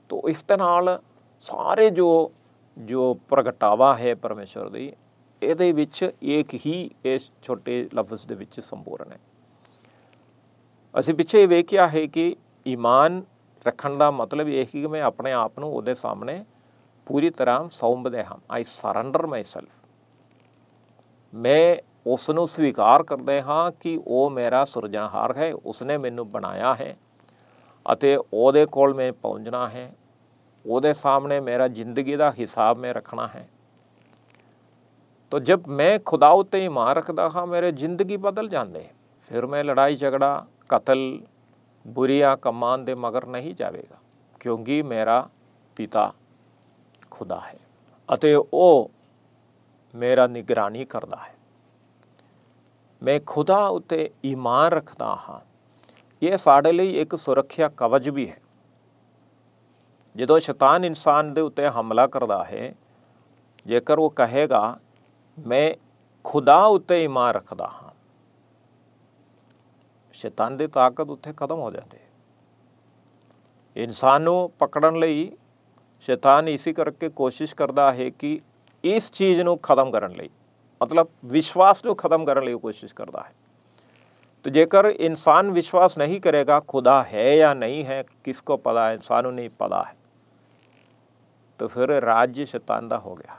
ਤੋਂ ਇਸ ਤਰ੍ਹਾਂ ਨਾਲ ਸਾਰੇ ਜੋ ਜੋ ਪ੍ਰਗਟਾਵਾ ਹੈ ਪਰਮੇਸ਼ਰ ਦੀ ਇਹਦੇ ਵਿੱਚ ਇੱਕ ਹੀ ਇਸ ਛੋਟੇ ਲਫ਼ਜ਼ ਦੇ ਵਿੱਚ ਸੰਪੂਰਨ ਹੈ ਅਸੀਂ ਪਿੱਛੇ ਇਹ ਵੇਖਿਆ ਹੈ ਕਿ ਈਮਾਨ ਰੱਖਣ ਦਾ ਮਤਲਬ ਇਹ ਹੈ ਕਿ ਮੈਂ ਆਪਣੇ ਆਪ ਨੂੰ ਉਹਦੇ ਸਾਹਮਣੇ ਪੂਰੀ ਤਰ੍ਹਾਂ ਸੌਂਪਦੇ ਹਾਂ ਆਈ ਸਰੈਂਡਰ ਮਾਈਸੈਲਫ ਮੈਂ ਉਸ ਨੂੰ ਸਵੀਕਾਰ ਕਰਦੇ ਹਾਂ ਕਿ ਉਹ ਮੇਰਾ ਸਿਰਜਣਹਾਰ ਹੈ ਉਸਨੇ ਮੈਨੂੰ ਬਣਾਇਆ ਹੈ ਅਤੇ ਉਹਦੇ ਕੋਲ ਮੈਂ ਪਹੁੰਚਣਾ ਹੈ ਉਹਦੇ ਸਾਹਮਣੇ ਮੇਰਾ ਜ਼ਿੰਦਗੀ ਦਾ ਹਿਸਾਬ ਮੈਂ ਰੱਖਣਾ ਹੈ ਤੋ ਜਦ ਮੈਂ ਖੁਦਾ ਉਤੇ ਇਮਾਨ ਰੱਖਦਾ ਹਾਂ ਮੇਰੇ ਜ਼ਿੰਦਗੀ ਬਦਲ ਜਾਂਦੇ ਫਿਰ ਮੈਂ ਲੜਾਈ ਝਗੜਾ ਕਤਲ ਬੁਰੀਆਂ ਕਮਾਨ ਦੇ ਮਗਰ ਨਹੀਂ ਜਾਵੇਗਾ ਕਿਉਂਕਿ ਮੇਰਾ ਪਿਤਾ ਖੁਦਾ ਹੈ ਅਤੇ ਉਹ ਮੇਰਾ ਨਿਗਰਾਨੀ ਕਰਦਾ ਹੈ ਮੈਂ ਖੁਦਾ ਉਤੇ ਈਮਾਨ ਰੱਖਦਾ ਹਾਂ ਇਹ ਸਾਡੇ ਲਈ ਇੱਕ ਸੁਰੱਖਿਆ ਕਵਚ ਵੀ ਹੈ ਜਦੋਂ ਸ਼ੈਤਾਨ ਇਨਸਾਨ ਦੇ ਉਤੇ ਹਮਲਾ ਕਰਦਾ ਹੈ ਜੇਕਰ ਉਹ ਕਹੇਗਾ ਮੈਂ ਖੁਦਾ ਉਤੇ ਈਮਾਨ ਰੱਖਦਾ ਹਾਂ ਸ਼ੈਤਾਨ ਦੀ ਤਾਕਤ ਉੱਥੇ ਖਤਮ ਹੋ ਜਾਂਦੀ ਹੈ ਇਨਸਾਨ ਨੂੰ ਪਕੜਨ ਲਈ ਸ਼ੈਤਾਨ ਇਸੇ ਕਰਕੇ ਕੋਸ਼ਿਸ਼ ਕਰਦਾ ਹੈ ਕਿ ਇਸ ਚੀਜ਼ ਨੂੰ ਖਤਮ ਕਰਨ ਲਈ ਮਤਲਬ ਵਿਸ਼ਵਾਸ ਨੂੰ ਖਤਮ ਕਰਨ ਲਈ ਕੋਸ਼ਿਸ਼ ਕਰਦਾ ਹੈ तो जेकर इंसान विश्वास नहीं करेगा खुदा है या नहीं है किसको पता है इंसानों नहीं पता है तो फिर राज्य शैतान ਦਾ ਹੋ ਗਿਆ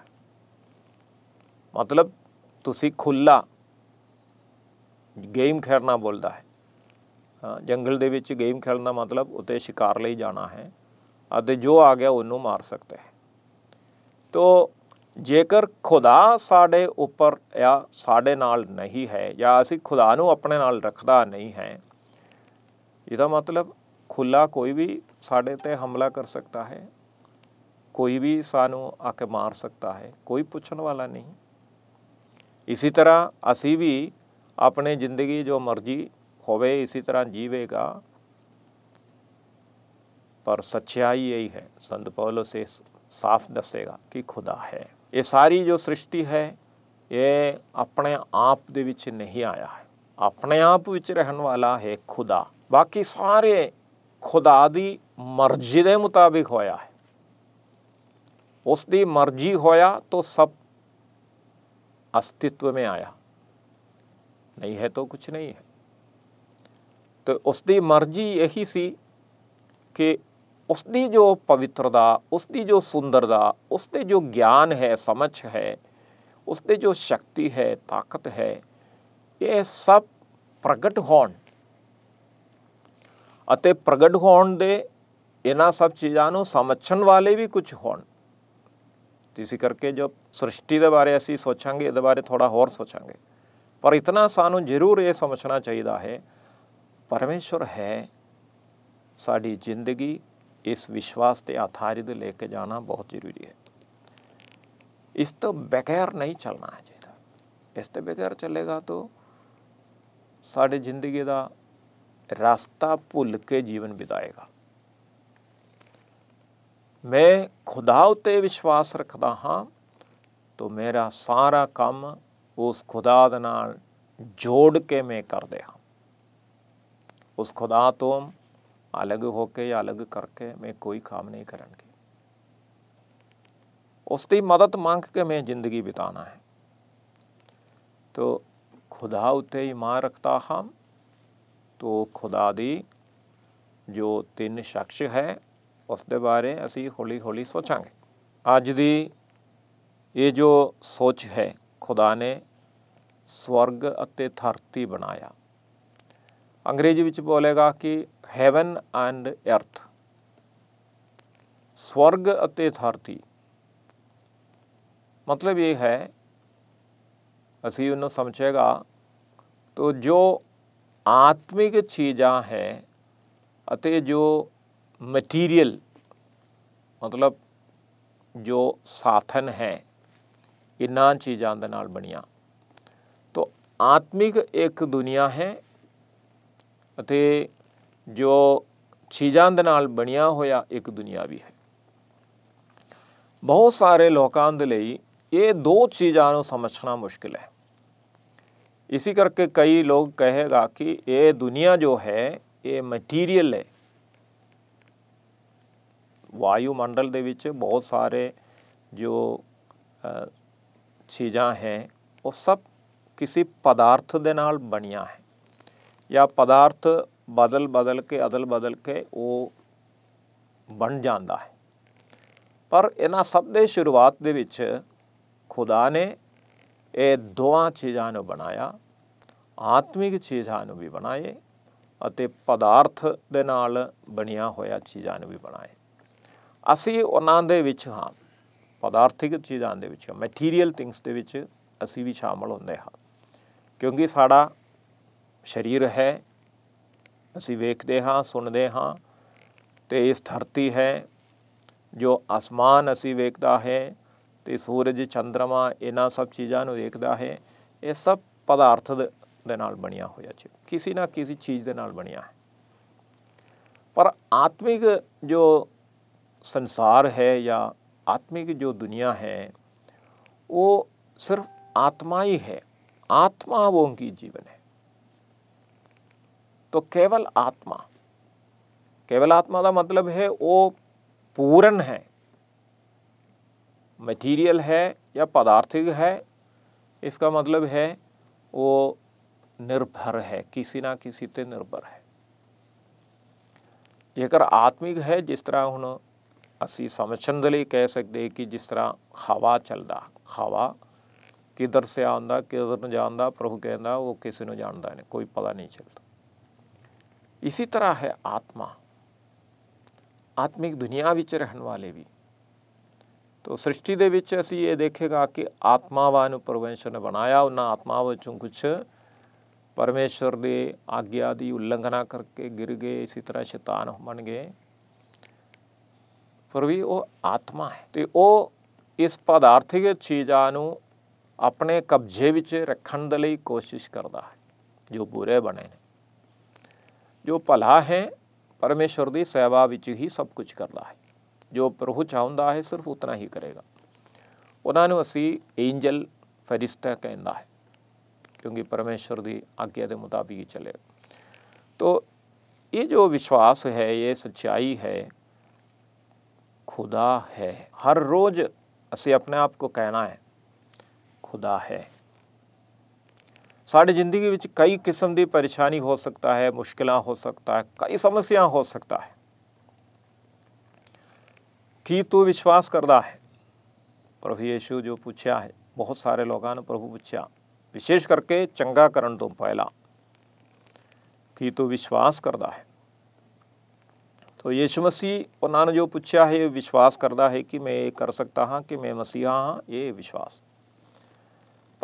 ਮਤਲਬ ਤੁਸੀਂ ਖੁੱਲਾ ਗੇਮ ਖੇਡਣਾ ਬੋਲਦਾ ਹੈ ਜੰਗਲ ਦੇ ਵਿੱਚ ਗੇਮ ਖੇਡਣ ਦਾ ਮਤਲਬ ਉੱਤੇ ਸ਼ਿਕਾਰ ਲਈ ਜਾਣਾ ਹੈ ਅਤੇ ਜੋ ਆ ਗਿਆ ਉਹਨੂੰ ਮਾਰ ਸਕਦਾ ਹੈ ਤੋ ਜੇਕਰ ਖੁਦਾ ਸਾਡੇ ਉੱਪਰ ਜਾਂ ਸਾਡੇ ਨਾਲ ਨਹੀਂ ਹੈ ਜਾਂ ਅਸੀਂ ਖੁਦਾ ਨੂੰ ਆਪਣੇ ਨਾਲ ਰੱਖਦਾ ਨਹੀਂ ਹੈ ਇਹਦਾ ਮਤਲਬ ਖੁੱਲਾ ਕੋਈ ਵੀ ਸਾਡੇ ਤੇ ਹਮਲਾ ਕਰ ਸਕਦਾ ਹੈ ਕੋਈ ਵੀ ਸਾਨੂੰ ਆ ਕੇ ਮਾਰ ਸਕਦਾ ਹੈ ਕੋਈ ਪੁੱਛਣ ਵਾਲਾ ਨਹੀਂ ਇਸੇ ਤਰ੍ਹਾਂ ਅਸੀਂ ਵੀ ਆਪਣੇ ਜ਼ਿੰਦਗੀ ਜੋ ਮਰਜ਼ੀ ਹੋਵੇ ਇਸੇ ਤਰ੍ਹਾਂ ਜੀਵੇਗਾ ਪਰ ਸੱਚਾਈ ਇਹ ਹੈ ਸੰਤ ਪੌਲਸ ਇਹ ਸਾਫ਼ ਦੱਸੇਗਾ ਕਿ ਖੁਦਾ ਹੈ ਇਹ ਸਾਰੀ ਜੋ ਸ੍ਰਿਸ਼ਟੀ ਹੈ ਇਹ ਆਪਣੇ ਆਪ ਦੇ ਵਿੱਚ ਨਹੀਂ ਆਇਆ ਹੈ ਆਪਣੇ ਆਪ ਵਿੱਚ ਰਹਿਣ ਵਾਲਾ ਹੈ ਖੁਦਾ ਬਾਕੀ ਸਾਰੇ ਖੁਦਾ ਦੀ ਮਰਜ਼ੀ ਦੇ ਮੁਤਾਬਿਕ ਹੋਇਆ ਹੈ ਉਸ ਦੀ ਮਰਜ਼ੀ ਹੋਇਆ ਤਾਂ ਸਭ ਅਸਤਿਤਵ ਵਿੱਚ ਆਇਆ ਨਹੀਂ ਹੈ ਤਾਂ ਕੁਝ ਨਹੀਂ ਹੈ ਤੇ ਉਸ ਦੀ ਮਰਜ਼ੀ ਇਹੀ ਸੀ ਕਿ ਉਸ ਦੀ ਜੋ ਪਵਿੱਤਰਤਾ ਉਸ ਦੀ ਜੋ ਸੁੰਦਰਤਾ ਉਸ ਤੇ ਜੋ ਗਿਆਨ ਹੈ ਸਮਝ ਹੈ ਉਸ ਤੇ ਜੋ ਸ਼ਕਤੀ ਹੈ ਤਾਕਤ ਹੈ ਇਹ ਸਭ ਪ੍ਰਗਟ ਹੋਣ ਅਤੇ ਪ੍ਰਗਟ ਹੋਣ ਦੇ ਇਹਨਾਂ ਸਭ ਚੀਜ਼ਾਂ ਨੂੰ ਸਮਝਣ ਵਾਲੇ ਵੀ ਕੁਝ ਹੋਣ ਇਸੇ ਕਰਕੇ ਜੋ ਸ੍ਰਿਸ਼ਟੀ ਦੇ ਬਾਰੇ ਅਸੀਂ ਸੋਚਾਂਗੇ ਇਹਦੇ ਬਾਰੇ ਥੋੜਾ ਹੋਰ ਸੋਚਾਂਗੇ ਪਰ ਇਤਨਾ ਸਾਨੂੰ ਜ਼ਰੂਰ ਇਹ ਸਮਝਣਾ ਚਾਹੀਦਾ ਹੈ परमेश्वर ਹੈ ਸਾਡੀ ਜ਼ਿੰਦਗੀ ਇਸ ਵਿਸ਼ਵਾਸ ਤੇ ਆਧਾਰਿਤ ਲੈ ਕੇ ਜਾਣਾ ਬਹੁਤ ਜ਼ਰੂਰੀ ਹੈ ਇਸ ਤੋਂ ਬਿਨਾਂ ਨਹੀਂ ਚੱਲਣਾ ਚਾਹੀਦਾ ਇਸ ਤੋਂ ਬਿਨਾਂ ਚੱਲੇਗਾ ਤਾਂ ਸਾਡੀ ਜ਼ਿੰਦਗੀ ਦਾ ਰਸਤਾ ਭੁੱਲ ਕੇ ਜੀਵਨ ਬਿਤਾਏਗਾ ਮੈਂ ਖੁਦਾ ਉਤੇ ਵਿਸ਼ਵਾਸ ਰੱਖਦਾ ਹਾਂ ਤਾਂ ਮੇਰਾ ਸਾਰਾ ਕੰਮ ਉਸ ਖੁਦਾ ਦੇ ਨਾਲ ਜੋੜ ਕੇ ਮੈਂ ਕਰਦੇ ਹਾਂ उस खुदा तो अलग होके या अलग करके मैं कोई काम नहीं करेंगे उसकी मदद मांग के मैं ज़िंदगी बिताना है तो खुदा उत्ते ईमान रखता हम तो खुदा दी जो तीन शख्स है उसके बारे असी हौली हौली सोचा अज दी ये जो सोच है खुदा ने स्वर्ग अते धरती बनाया ਅੰਗਰੇਜ਼ੀ ਵਿੱਚ ਬੋਲੇਗਾ ਕਿ ਹੈਵਨ ਐਂਡ ਅਰਥ ਸਵਰਗ ਅਤੇ ਧਰਤੀ ਮਤਲਬ ਇਹ ਹੈ ਅਸੀਂ ਉਹਨੂੰ ਸਮਝੇਗਾ ਤੋ ਜੋ ਆਤਮਿਕ ਚੀਜ਼ਾਂ ਹੈ ਅਤੇ ਜੋ ਮਟੀਰੀਅਲ ਮਤਲਬ ਜੋ ਸਾਧਨ ਹੈ ਇਹਨਾਂ ਚੀਜ਼ਾਂ ਦੇ ਨਾਲ ਬਣੀਆਂ ਤੋ ਆਤਮਿਕ ਇੱਕ ਦੁਨੀਆ ਹੈ ਅਤੇ ਜੋ ਚੀਜ਼ਾਂ ਦੇ ਨਾਲ ਬਣਿਆ ਹੋਇਆ ਇੱਕ ਦੁਨੀਆ ਵੀ ਹੈ ਬਹੁਤ ਸਾਰੇ ਲੋਕਾਂ ਦੇ ਲਈ ਇਹ ਦੋ ਚੀਜ਼ਾਂ ਨੂੰ ਸਮਝਣਾ ਮੁਸ਼ਕਿਲ ਹੈ ਇਸੇ ਕਰਕੇ ਕਈ ਲੋਕ ਕਹੇਗਾ ਕਿ ਇਹ ਦੁਨੀਆ ਜੋ ਹੈ ਇਹ ਮਟੀਰੀਅਲ ਹੈ ਵਾਯੂ ਮੰਡਲ ਦੇ ਵਿੱਚ ਬਹੁਤ ਸਾਰੇ ਜੋ ਚੀਜ਼ਾਂ ਹੈ ਉਹ ਸਭ ਕਿਸੇ ਪਦਾਰਥ ਦੇ ਨਾਲ ਬਣੀਆਂ ਹੈ ਜਾਂ ਪਦਾਰਥ ਬਦਲ ਬਦਲ ਕੇ ਅਦਲ ਬਦਲ ਕੇ ਉਹ ਬਣ ਜਾਂਦਾ ਹੈ ਪਰ ਇਹਨਾਂ ਸਭ ਦੇ ਸ਼ੁਰੂਆਤ ਦੇ ਵਿੱਚ ਖੁਦਾ ਨੇ ਇਹ ਦੋਆਂ ਚੀਜ਼ਾਂ ਨੂੰ ਬਣਾਇਆ ਆਤਮਿਕ ਚੀਜ਼ਾਂ ਨੂੰ ਵੀ ਬਣਾਏ ਅਤੇ ਪਦਾਰਥ ਦੇ ਨਾਲ ਬਣਿਆ ਹੋਇਆ ਚੀਜ਼ਾਂ ਨੂੰ ਵੀ ਬਣਾਏ ਅਸੀਂ ਉਹਨਾਂ ਦੇ ਵਿੱਚ ਹਾਂ ਪਦਾਰਥਿਕ ਚੀਜ਼ਾਂ ਦੇ ਵਿੱਚ ਮੈਟੀਰੀਅਲ ਥਿੰਗਸ ਦੇ ਵਿੱਚ ਅਸੀਂ ਵੀ ਸ਼ਾਮਲ ਹੁੰਦੇ ਹਾਂ ਕਿਉਂਕਿ ਸਾਡਾ ਸਰੀਰ ਹੈ ਅਸੀਂ ਵੇਖਦੇ ਹਾਂ ਸੁਣਦੇ ਹਾਂ ਤੇ ਇਸ ਧਰਤੀ ਹੈ ਜੋ ਅਸਮਾਨ ਅਸੀਂ ਵੇਖਦਾ ਹੈ ਤੇ ਸੂਰਜ ਚੰ드ਰਮਾ ਇਹਨਾਂ ਸਭ ਚੀਜ਼ਾਂ ਨੂੰ ਵੇਖਦਾ ਹੈ ਇਹ ਸਭ ਪਦਾਰਥ ਦੇ ਨਾਲ ਬਣਿਆ ਹੋਇਆ ਜੀ ਕਿਸੇ ਨਾ ਕਿਸੇ ਚੀਜ਼ ਦੇ ਨਾਲ ਬਣਿਆ ਹੈ ਪਰ ਆਤਮਿਕ ਜੋ ਸੰਸਾਰ ਹੈ ਜਾਂ ਆਤਮਿਕ ਜੋ ਦੁਨੀਆ ਹੈ ਉਹ ਸਿਰਫ ਆਤਮਾ ਹੀ ਹੈ ਆਤਮਾ ਵੋਂ ਕੀ ਜੀਵਨ ਹੈ तो केवल आत्मा केवल आत्मा का मतलब है वो पूर्ण है मटेरियल है या पदार्थिक है इसका मतलब है वो निर्भर है किसी ना किसी पर निर्भर है जेकर आत्मिक है जिस तरह हूँ असी समझन कह सकते कि जिस तरह हवा चलता हवा किधर से आंदा किधर जाता प्रभु कहता वो किसी जानता नहीं कोई पता नहीं चलता ਇਸੇ ਤਰ੍ਹਾਂ ਹੈ ਆਤਮਾ ਆਤਮਿਕ ਦੁਨੀਆ ਵਿੱਚ ਰਹਿਣ ਵਾਲੇ ਵੀ ਤੋ ਸ੍ਰਿਸ਼ਟੀ ਦੇ ਵਿੱਚ ਅਸੀਂ ਇਹ ਦੇਖੇਗਾ ਕਿ ਆਤਮਾਵਾਂ ਨੂੰ ਪਰਮੇਸ਼ਰ ਨੇ ਬਣਾਇਆ ਉਹਨਾਂ ਆਤਮਾ ਵਿੱਚੋਂ ਕੁਝ ਪਰਮੇਸ਼ਰ ਦੇ ਆਗਿਆ ਦੀ ਉਲੰਘਣਾ ਕਰਕੇ ਗਿਰ ਗਏ ਇਸੇ ਤਰ੍ਹਾਂ ਸ਼ੈਤਾਨ ਬਣ ਗਏ ਪਰ ਵੀ ਉਹ ਆਤਮਾ ਹੈ ਤੇ ਉਹ ਇਸ ਪਦਾਰਥਿਕ ਚੀਜ਼ਾਂ ਨੂੰ ਆਪਣੇ ਕਬਜ਼ੇ ਵਿੱਚ ਰੱਖਣ ਦੇ ਲਈ ਕੋਸ਼ਿਸ਼ ਕਰਦਾ ਹੈ ਜੋ ਬੁਰੇ ਬਣੇ ਨੇ जो भला है परमेश्वर की सेवा में ही सब कुछ करना है जो प्रभु चाहता है सिर्फ उतना ही करेगा उन्होंने असी एंजल फरिश्ता कहना है क्योंकि परमेश्वर की आज्ञा के मुताबिक ही चले तो ये जो विश्वास है ये सच्चाई है खुदा है हर रोज़ असी अपने आप को कहना है खुदा है ਸਾਡੀ ਜ਼ਿੰਦਗੀ ਵਿੱਚ ਕਈ ਕਿਸਮ ਦੀ ਪਰੇਸ਼ਾਨੀ ਹੋ ਸਕਦਾ ਹੈ ਮੁਸ਼ਕਲਾਂ ਹੋ ਸਕਦਾ ਹੈ ਕਈ ਸਮੱਸਿਆ ਹੋ ਸਕਦਾ ਹੈ ਕੀ ਤੂੰ ਵਿਸ਼ਵਾਸ ਕਰਦਾ ਹੈ ਪ੍ਰਭੂ ਯੇਸ਼ੂ ਜੋ ਪੁੱਛਿਆ ਹੈ ਬਹੁਤ ਸਾਰੇ ਲੋਕਾਂ ਨੇ ਪ੍ਰਭੂ ਪੁੱਛਿਆ ਵਿਸ਼ੇਸ਼ ਕਰਕੇ ਚੰਗਾ ਕਰਨ ਤੋਂ ਪਹਿਲਾਂ ਕੀ ਤੂੰ ਵਿਸ਼ਵਾਸ ਕਰਦਾ ਹੈ तो यीशु मसीह उन्होंने जो पूछा है विश्वास करता है कि मैं ये कर सकता हाँ कि मैं मसीहा हाँ ये विश्वास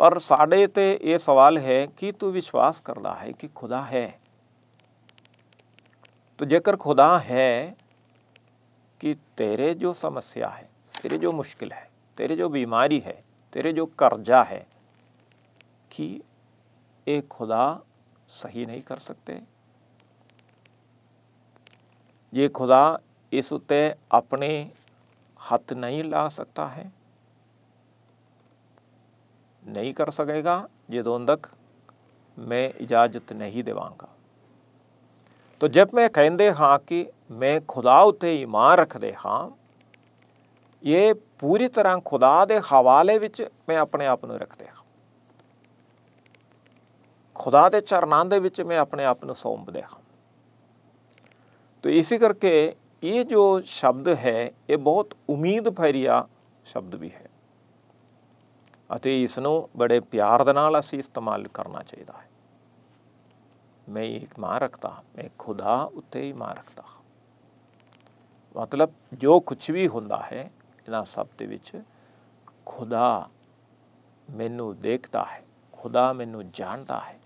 पर साढ़े ते ये सवाल है कि तू विश्वास करता है कि खुदा है तो जेकर खुदा है कि तेरे जो समस्या है तेरे जो मुश्किल है तेरे जो बीमारी है तेरे जो कर्जा है कि ये खुदा सही नहीं कर सकते ये खुदा इस उत्ते अपने हथ नहीं ला सकता है ਨਹੀਂ ਕਰ ਸਕੇਗਾ ਜਦੋਂ ਤੱਕ ਮੈਂ ਇਜਾਜ਼ਤ ਨਹੀਂ ਦੇਵਾਂਗਾ ਤਾਂ ਜਦ ਮੈਂ ਕਹਿੰਦੇ ਹਾਂ ਕਿ ਮੈਂ ਖੁਦਾ ਉਤੇ ਈਮਾਨ ਰੱਖਦੇ ਹਾਂ ਇਹ ਪੂਰੀ ਤਰ੍ਹਾਂ ਖੁਦਾ ਦੇ ਹਵਾਲੇ ਵਿੱਚ ਮੈਂ ਆਪਣੇ ਆਪ ਨੂੰ ਰੱਖਦੇ ਹਾਂ ਖੁਦਾ ਦੇ ਚਰਨਾਂ ਦੇ ਵਿੱਚ ਮੈਂ ਆਪਣੇ ਆਪ ਨੂੰ ਸੌਂਪਦੇ ਹਾਂ ਤਾਂ ਇਸੇ ਕਰਕੇ ਇਹ ਜੋ ਸ਼ਬਦ ਹੈ ਇਹ ਬਹੁਤ ਉਮੀਦ ਭਰਿਆ ਸ਼ਬਦ ਵੀ ਹੈ ਅਤੇ ਇਸ ਨੂੰ ਬੜੇ ਪਿਆਰ ਦੇ ਨਾਲ ਅਸੀਂ ਇਸਤੇਮਾਲ ਕਰਨਾ ਚਾਹੀਦਾ ਹੈ ਮੈਂ ਇੱਕ ਮਾਰ ਰੱਖਦਾ ਮੈਂ ਖੁਦਾ ਉੱਤੇ ਹੀ ਮਾਰ ਰੱਖਦਾ ਮਤਲਬ ਜੋ ਕੁਝ ਵੀ ਹੁੰਦਾ ਹੈ ਇਹਨਾਂ ਸਭ ਦੇ ਵਿੱਚ ਖੁਦਾ ਮੈਨੂੰ ਦੇਖਦਾ ਹੈ ਖੁਦਾ ਮੈਨੂੰ ਜਾਣਦਾ ਹੈ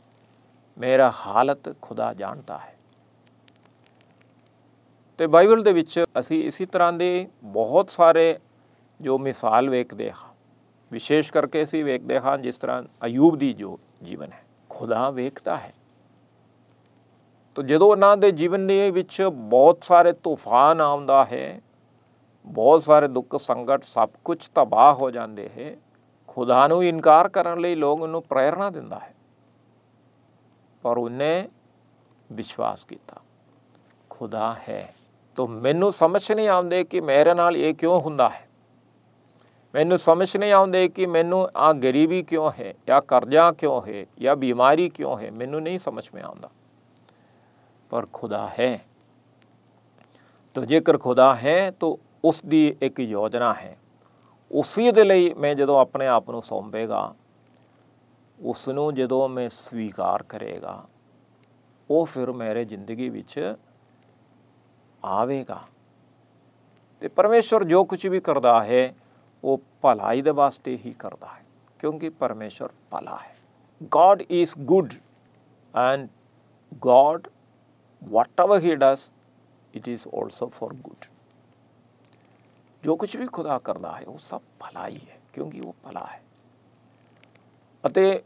ਮੇਰਾ ਹਾਲਤ ਖੁਦਾ ਜਾਣਦਾ ਹੈ ਤੇ ਬਾਈਬਲ ਦੇ ਵਿੱਚ ਅਸੀਂ ਇਸੇ ਤਰ੍ਹਾਂ ਦੇ ਬਹੁਤ ਸਾਰੇ ਜੋ ਮਿਸਾਲ ਵੇਖਦੇ ਹਾਂ ਵਿਸ਼ੇਸ਼ ਕਰਕੇ ਅਸੀਂ ਵੇਖਦੇ ਹਾਂ ਜਿਸ ਤਰ੍ਹਾਂ ਅਯੂਬ ਦੀ ਜੋ ਜੀਵਨ ਹੈ ਖੁਦਾ ਵੇਖਦਾ ਹੈ ਤਾਂ ਜਦੋਂ ਉਹਨਾਂ ਦੇ ਜੀਵਨ ਦੇ ਵਿੱਚ ਬਹੁਤ ਸਾਰੇ ਤੂਫਾਨ ਆਉਂਦਾ ਹੈ ਬਹੁਤ ਸਾਰੇ ਦੁੱਖ ਸੰਗਟ ਸਭ ਕੁਝ ਤਬਾਹ ਹੋ ਜਾਂਦੇ ਹੈ ਖੁਦਾ ਨੂੰ ਇਨਕਾਰ ਕਰਨ ਲਈ ਲੋਕ ਉਹਨੂੰ ਪ੍ਰੇਰਣਾ ਦਿੰਦਾ ਹੈ ਪਰ ਉਹਨੇ ਵਿਸ਼ਵਾਸ ਕੀਤਾ ਖੁਦਾ ਹੈ ਤਾਂ ਮੈਨੂੰ ਸਮਝ ਨਹੀਂ ਆਉਂਦੇ ਕਿ ਮੇਰੇ ਨਾਲ ਇਹ ਕਿਉਂ ਹੁੰਦਾ ਹੈ ਮੈਨੂੰ ਸਮਝ ਨਹੀਂ ਆਉਂਦੇ ਕਿ ਮੈਨੂੰ ਆ ਗਰੀਬੀ ਕਿਉਂ ਹੈ ਜਾਂ ਕਰਜ਼ਾ ਕਿਉਂ ਹੈ ਜਾਂ ਬਿਮਾਰੀ ਕਿਉਂ ਹੈ ਮੈਨੂੰ ਨਹੀਂ ਸਮਝ ਮੇ ਆਉਂਦਾ ਪਰ ਖੁਦਾ ਹੈ ਤੋ ਜੇਕਰ ਖੁਦਾ ਹੈ ਤੋ ਉਸ ਦੀ ਇੱਕ ਯੋਜਨਾ ਹੈ ਉਸੇ ਦੇ ਲਈ ਮੈਂ ਜਦੋਂ ਆਪਣੇ ਆਪ ਨੂੰ ਸੌਂਪੇਗਾ ਉਸ ਨੂੰ ਜਦੋਂ ਮੈਂ ਸਵੀਕਾਰ ਕਰੇਗਾ ਉਹ ਫਿਰ ਮੇਰੇ ਜ਼ਿੰਦਗੀ ਵਿੱਚ ਆਵੇਗਾ ਤੇ ਪਰਮੇਸ਼ਰ ਜੋ ਕੁਝ ਵੀ ਕਰਦਾ ਹੈ ਉਹ ਭਲਾਈ ਦੇ ਵਾਸਤੇ ਹੀ ਕਰਦਾ ਹੈ ਕਿਉਂਕਿ ਪਰਮੇਸ਼ਰ ਭਲਾ ਹੈ God is good and God whatever he does it is also for good ਜੋ ਕੁਝ ਵੀ ਖੁਦਾ ਕਰਦਾ ਹੈ ਉਹ ਸਭ ਭਲਾਈ ਹੈ ਕਿਉਂਕਿ ਉਹ ਭਲਾ ਹੈ ਅਤੇ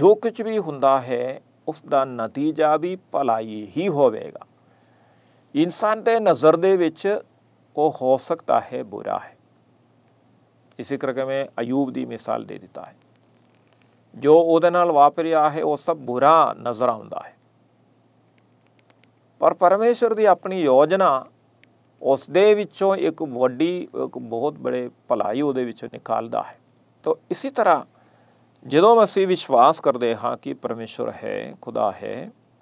ਜੋ ਕੁਝ ਵੀ ਹੁੰਦਾ ਹੈ ਉਸ ਦਾ ਨਤੀਜਾ ਵੀ ਭਲਾਈ ਹੀ ਹੋਵੇਗਾ ਇਨਸਾਨ ਦੇ ਨਜ਼ਰ ਦੇ ਵਿੱਚ ਉਹ ਹੋ ਸਕਦਾ ਹੈ ਬੁਰਾ ਹੈ ਇਸੇ ਕਰਕੇ ਮੈਂ ਅਯੂਬ ਦੀ ਮਿਸਾਲ ਦੇ ਦਿੱਤਾ ਹੈ ਜੋ ਉਹਦੇ ਨਾਲ ਵਾਪਰਿਆ ਹੈ ਉਹ ਸਭ ਬੁਰਾ ਨਜ਼ਰ ਆਉਂਦਾ ਹੈ ਪਰ ਪਰਮੇਸ਼ਰ ਦੀ ਆਪਣੀ ਯੋਜਨਾ ਉਸ ਦੇ ਵਿੱਚੋਂ ਇੱਕ ਵੱਡੀ ਇੱਕ ਬਹੁਤ ਬੜੇ ਭਲਾਈ ਉਹਦੇ ਵਿੱਚੋਂ ਨਿਕਾਲਦਾ ਹੈ ਤਾਂ ਇਸੇ ਤਰ੍ਹਾਂ ਜਦੋਂ ਅਸੀਂ ਵਿਸ਼ਵਾਸ ਕਰਦੇ ਹਾਂ ਕਿ ਪਰਮੇਸ਼ਰ ਹੈ ਖੁਦਾ ਹੈ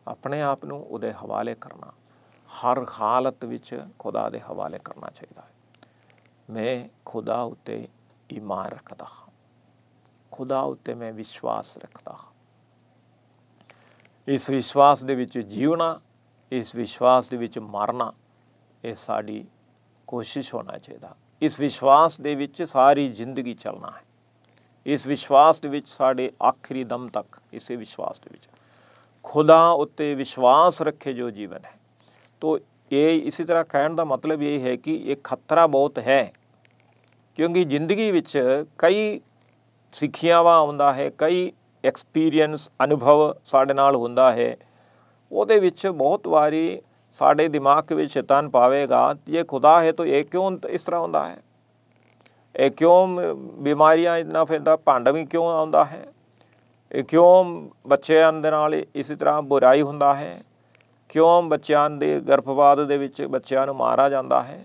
ਆਪਣੇ ਆਪ ਨੂੰ ਉਹਦੇ ਹਵਾਲੇ ਕਰਨਾ ਹਰ ਹਾਲਤ ਵਿੱਚ ਖੁਦਾ ਦੇ ਹਵਾਲੇ ਕਰਨਾ ਚਾਹੀਦਾ ਹੈ ਮੈਂ ਖੁਦਾ ਉੱਤੇ ਈਮਾਨ ਰੱਖਦਾ ਹਾਂ ਖੁਦਾ ਉੱਤੇ ਮੈਂ ਵਿਸ਼ਵਾਸ ਰੱਖਦਾ ਹਾਂ ਇਸ ਵਿਸ਼ਵਾਸ ਦੇ ਵਿੱਚ ਜੀਉਣਾ ਇਸ ਵਿਸ਼ਵਾਸ ਦੇ ਵਿੱਚ ਮਰਨਾ ਇਹ ਸਾਡੀ ਕੋਸ਼ਿਸ਼ ਹੋਣਾ ਚਾਹੀਦਾ ਇਸ ਵਿਸ਼ਵਾਸ ਦੇ ਵਿੱਚ ਸਾਰੀ ਜ਼ਿੰਦਗੀ ਚੱਲਣਾ ਹੈ ਇਸ ਵਿਸ਼ਵਾਸ ਦੇ ਵਿੱਚ ਸਾਡੇ ਆਖਰੀ ਦਮ ਤੱਕ ਇਸੇ ਵਿਸ਼ਵਾਸ ਦੇ ਵਿੱਚ ਖੁਦਾ ਉੱਤੇ ਵਿਸ਼ਵਾਸ ਰੱਖੇ ਜੋ ਜੀਵਨ ਹੈ ਤੋਂ ਇਹ ਇਸੇ ਤਰ੍ਹਾਂ ਕਹਿਣ ਦਾ ਮਤਲਬ ਇਹ ਹੈ ਕਿ ਇਹ ਖਤਰਾ ਬਹੁਤ ਹੈ ਕਿਉਂਕਿ ਜ਼ਿੰਦਗੀ ਵਿੱਚ ਕਈ ਸਿੱਖਿਆਵਾਂ ਆਉਂਦਾ ਹੈ ਕਈ ਐਕਸਪੀਰੀਅੰਸ ਅਨੁਭਵ ਸਾਡੇ ਨਾਲ ਹੁੰਦਾ ਹੈ ਉਹਦੇ ਵਿੱਚ ਬਹੁਤ ਵਾਰੀ ਸਾਡੇ ਦਿਮਾਗ ਵਿੱਚ ਸ਼ੈਤਾਨ ਪਾਵੇਗਾ ਇਹ ਖੁਦਾ ਹੈ ਤਾਂ ਇਹ ਕਿਉਂ ਇਸ ਤਰ੍ਹਾਂ ਹੁੰਦਾ ਹੈ ਇਹ ਕਿਉਂ ਬਿਮਾਰੀਆਂ ਇੰਨਾ ਫੈਲਦਾ ਵੀ ਕਿਉਂ ਆਉਂਦਾ ਹੈ ਇਹ ਕਿਉਂ ਬੱਚਿਆਂ ਦੇ ਨਾਲ ਇਸੇ ਤਰ੍ਹਾਂ ਬੁਰਾਈ ਹੁੰਦਾ ਹੈ ਕਿਉਂ ਬੱਚਿਆਂ ਦੇ ਗਰਭਵਾਦ ਦੇ ਵਿੱਚ ਬੱਚਿਆਂ ਨੂੰ ਮਾਰਾ ਜਾਂਦਾ ਹੈ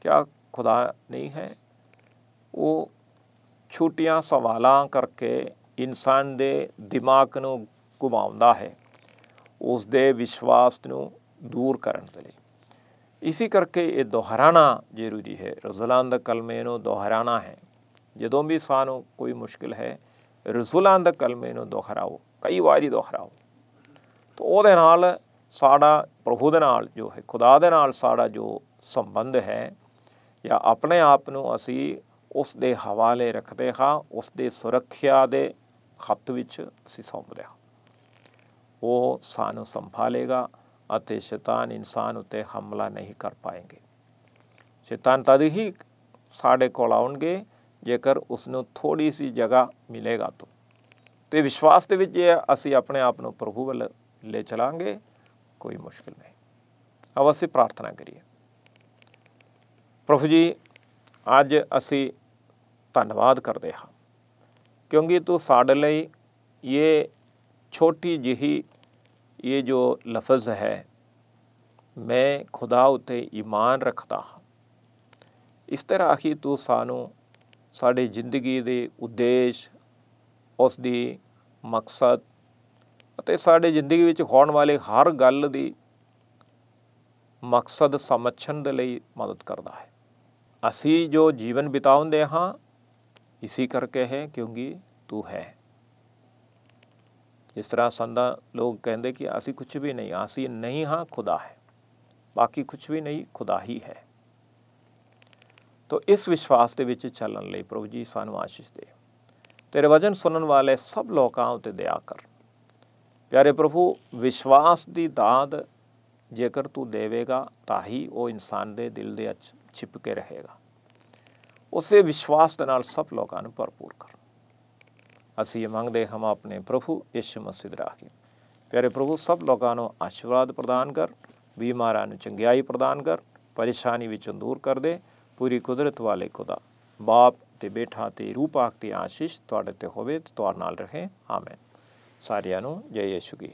ਕਿਆ ਖੁਦਾ ਨਹੀਂ ਹੈ ਉਹ ਛੋਟੀਆਂ ਸਵਾਲਾਂ ਕਰਕੇ ਇਨਸਾਨ ਦੇ ਦਿਮਾਗ ਨੂੰ ਘੁਮਾਉਂਦਾ ਹੈ ਉਸ ਦੇ ਵਿਸ਼ਵਾਸ ਨੂੰ ਦੂਰ ਕਰਨ ਦੇ ਲਈ ਇਸੇ ਕਰਕੇ ਇਹ ਦੁਹਰਾਣਾ ਜ਼ਰੂਰੀ ਹੈ ਰਜ਼ੁਲਾਂ ਦਾ ਕਲਮੇ ਨੂੰ ਦੁਹਰਾਣਾ ਹੈ ਜਦੋਂ ਵੀ ਸਾਨੂੰ ਕੋਈ ਮੁਸ਼ਕਲ ਹੈ ਰਜ਼ੁਲਾਂ ਦਾ ਕਲਮੇ ਨੂੰ ਦੁਹਰਾਓ ਕਈ ਵਾਰੀ ਦੁਹਰਾਓ ਤਾਂ ਉਹਦੇ ਨਾਲ ਸਾਡਾ ਪ੍ਰਭੂ ਦੇ ਨਾਲ ਜੋ ਹੈ ਖੁਦਾ ਦੇ ਨਾਲ ਸਾਡਾ ਜੋ ਸੰਬੰਧ ਹੈ ਜਾਂ ਆਪਣੇ ਆਪ ਨੂੰ ਅਸੀਂ ਉਸ ਦੇ ਹਵਾਲੇ ਰੱਖਦੇ ਹਾਂ ਉਸ ਦੇ ਸੁਰੱਖਿਆ ਦੇ ਖੱਤ ਵਿੱਚ ਅਸੀਂ ਸੌਂਪਦੇ ਹਾਂ ਉਹ ਸਾਨੂੰ ਸੰਭਾਲੇਗਾ ਅਤੇ ਸ਼ੈਤਾਨ ਇਨਸਾਨ ਉਤੇ ਹਮਲਾ ਨਹੀਂ ਕਰ ਪਾਏਗੇ ਸ਼ੈਤਾਨ ਤਦ ਹੀ ਸਾਡੇ ਕੋਲ ਆਉਣਗੇ ਜੇਕਰ ਉਸ ਨੂੰ ਥੋੜੀ ਸੀ ਜਗ੍ਹਾ ਮਿਲੇਗਾ ਤੋਂ ਤੇ ਵਿਸ਼ਵਾਸ ਦੇ ਵਿੱਚ ਜੇ ਅਸੀਂ ਆਪਣੇ ਆਪ ਨੂੰ ਪ੍ਰਭੂ ਵੱਲ ਲੈ ਚਲਾਂਗੇ ਕੋਈ ਮੁਸ਼ਕਲ ਨਹੀਂ ਅਵਸੇ ਪ੍ਰਾਰਥਨਾ ਕਰੀਏ ਪ੍ਰਭੂ ਜੀ ਅੱਜ ਅਸੀਂ ਧੰਨਵਾਦ ਕਰਦੇ ਹਾਂ ਕਿਉਂਕਿ ਤੂੰ ਸਾਡੇ ਲਈ ਇਹ ਛੋਟੀ ਜਿਹੀ ਇਹ ਜੋ ਲਫ਼ਜ਼ ਹੈ ਮੈਂ ਖੁਦਾ ਉਤੇ ਈਮਾਨ ਰੱਖਦਾ ਹਾਂ ਇਸ ਤਰ੍ਹਾਂ ਹੀ ਤੂੰ ਸਾਨੂੰ ਸਾਡੇ ਜ਼ਿੰਦਗੀ ਦੇ ਉਦੇਸ਼ ਉਸ ਦੀ ਮਕਸਦ ਅਤੇ ਸਾਡੇ ਜ਼ਿੰਦਗੀ ਵਿੱਚ ਹੋਣ ਵਾਲੇ ਹਰ ਗੱਲ ਦੀ ਮਕਸਦ ਸਮਝਣ ਦੇ ਲਈ ਮਦਦ ਕਰਦਾ ਹੈ ਅਸੀਂ ਜੋ ਜੀਵਨ ਬਿਤਾਉਂਦੇ ਹਾਂ ਇਸੇ ਕਰਕੇ ਹੈ ਕਿਉਂਕਿ ਤੂੰ ਹੈ ਇਸ ਤਰ੍ਹਾਂ ਸੰਦਾ ਲੋਕ ਕਹਿੰਦੇ ਕਿ ਅਸੀਂ ਕੁਝ ਵੀ ਨਹੀਂ ਅਸੀਂ ਨਹੀਂ ਹਾਂ ਖੁਦਾ ਹੈ ਬਾਕੀ ਕੁਝ ਵੀ ਨਹੀਂ ਖੁਦਾ ਹੀ ਹੈ ਤੋ ਇਸ ਵਿਸ਼ਵਾਸ ਦੇ ਵਿੱਚ ਚੱਲਣ ਲਈ ਪ੍ਰਭੂ ਜੀ ਸਾਨੂੰ ਆਸ਼ੀਸ਼ ਦੇ ਤੇਰੇ ਵਜਨ ਸੁਣਨ ਵਾਲੇ ਸਭ ਲੋਕਾਂ ਉਤੇ ਦਇਆ ਕਰ ਪਿਆਰੇ ਪ੍ਰਭੂ ਵਿਸ਼ਵਾਸ ਦੀ ਦਾਤ ਜੇਕਰ ਤੂੰ ਦੇਵੇਗਾ ਤਾਂ ਹੀ ਉਹ ਇਨਸਾਨ ਦੇ ਦਿਲ ਦੇ ਛਿਪ ਕੇ ਰਹੇਗਾ ਉਸੇ ਵਿਸ਼ਵਾਸ ਦੇ ਨਾਲ ਸਭ ਲੋਕਾਂ ਨੂੰ ਭਰਪੂਰ ਕਰ ਅਸੀਂ ਇਹ ਮੰਗਦੇ ਹਮ ਆਪਣੇ ਪ੍ਰਭੂ ਯਿਸੂ ਮਸੀਹ ਰਾਹੀਂ ਪਿਆਰੇ ਪ੍ਰਭੂ ਸਭ ਲੋਕਾਂ ਨੂੰ ਆਸ਼ੀਰਵਾਦ ਪ੍ਰਦਾਨ ਕਰ ਬਿਮਾਰਾਂ ਨੂੰ ਚੰਗਿਆਈ ਪ੍ਰਦਾਨ ਕਰ ਪਰੇਸ਼ਾਨੀ ਵਿੱਚੋਂ ਦੂਰ ਕਰ ਦੇ ਪੂਰੀ ਕੁਦਰਤ ਵਾਲੇ ਖੁਦਾ ਬਾਪ ਤੇ ਬੇਟਾ ਤੇ ਰੂਪਾਕ ਤੇ ਆਸ਼ੀਸ਼ ਤੁਹਾਡੇ ਤੇ ਹੋਵੇ ਤੇ ਤੁਹਾਡੇ ਨਾਲ ਰਹੇ ਆਮੇਨ ਸਾਰਿਆਂ ਨੂੰ ਜੈ ਯਿਸੂ ਕੀ